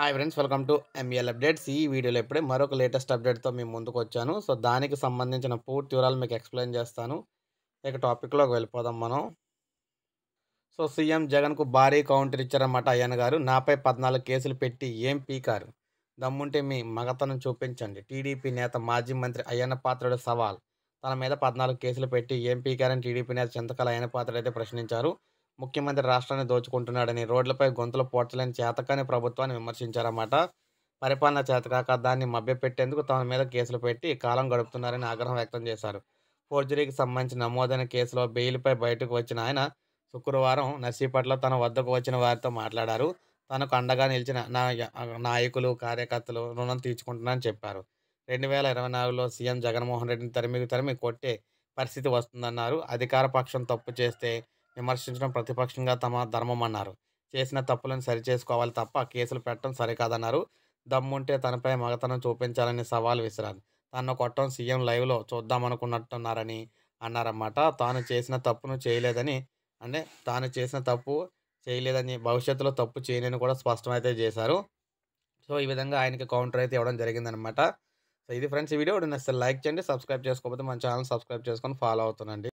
hi friends welcome to ML e updates ఈ వీడియోలో ఇప్పుడే మరొక లేటెస్ట్ అప్డేట్తో మేము ముందుకు వచ్చాను సో దానికి సంబంధించిన పూర్తి వివరాలు మీకు ఎక్స్ప్లెయిన్ చేస్తాను ఇక టాపిక్లోకి వెళ్ళిపోదాం మనం సో సీఎం జగన్కు భారీ కౌంటర్ ఇచ్చారన్నమాట అయ్యన్ గారు నాపై పద్నాలుగు కేసులు పెట్టి ఏం పీకారు దమ్ముంటే మీ మగతనం చూపించండి టీడీపీ నేత మాజీ మంత్రి అయ్యన్న పాత్రుడు సవాల్ తన మీద పద్నాలుగు కేసులు పెట్టి ఏం పీకారని టీడీపీ నేత చింతకాల అయ్యన్న పాత్రుడు అయితే ప్రశ్నించారు ముఖ్యమంత్రి రాష్ట్రాన్ని దోచుకుంటున్నాడని రోడ్లపై గొంతులు పోర్చలేని చేతకాని ప్రభుత్వాన్ని విమర్శించారన్నమాట పరిపాలన చేతకాక దాన్ని మభ్యపెట్టేందుకు తమ మీద కేసులు పెట్టి కాలం గడుపుతున్నారని ఆగ్రహం వ్యక్తం చేశారు ఫోర్జరీకి సంబంధించి నమోదైన కేసులో బెయిల్పై బయటకు వచ్చిన ఆయన శుక్రవారం నర్సీపట్ల తన వద్దకు వచ్చిన వారితో మాట్లాడారు తనకు అండగా నిలిచిన నా నాయకులు కార్యకర్తలు రుణం తీర్చుకుంటున్నానని చెప్పారు రెండు వేల ఇరవై నాలుగులో సీఎం జగన్మోహన్ రెడ్డిని తరిమికి తరిమి కొట్టే పరిస్థితి వస్తుందన్నారు అధికార పక్షం తప్పు చేస్తే విమర్శించడం ప్రతిపక్షంగా తమ ధర్మం అన్నారు చేసిన తప్పులను సరిచేసుకోవాలి తప్ప కేసులు పెట్టడం సరికాదన్నారు దమ్ముంటే తనపై మగతనం చూపించాలని సవాల్ విసిరారు తన కొట్టడం సీఎం లైవ్లో చూద్దామనుకున్నట్టున్నారని అన్నారన్నమాట తాను చేసిన తప్పును చేయలేదని అంటే తాను చేసిన తప్పు చేయలేదని భవిష్యత్తులో తప్పు చేయలేని కూడా స్పష్టమైతే చేశారు సో ఈ విధంగా ఆయనకి కౌంటర్ అయితే ఇవ్వడం జరిగిందనమాట సో ఇది ఫ్రెండ్స్ ఈ వీడియో నచ్చితే లైక్ చేయండి సబ్స్క్రైబ్ చేసుకోకపోతే మన ఛానల్ సబ్స్క్రైబ్ చేసుకొని ఫాలో అవుతుందండి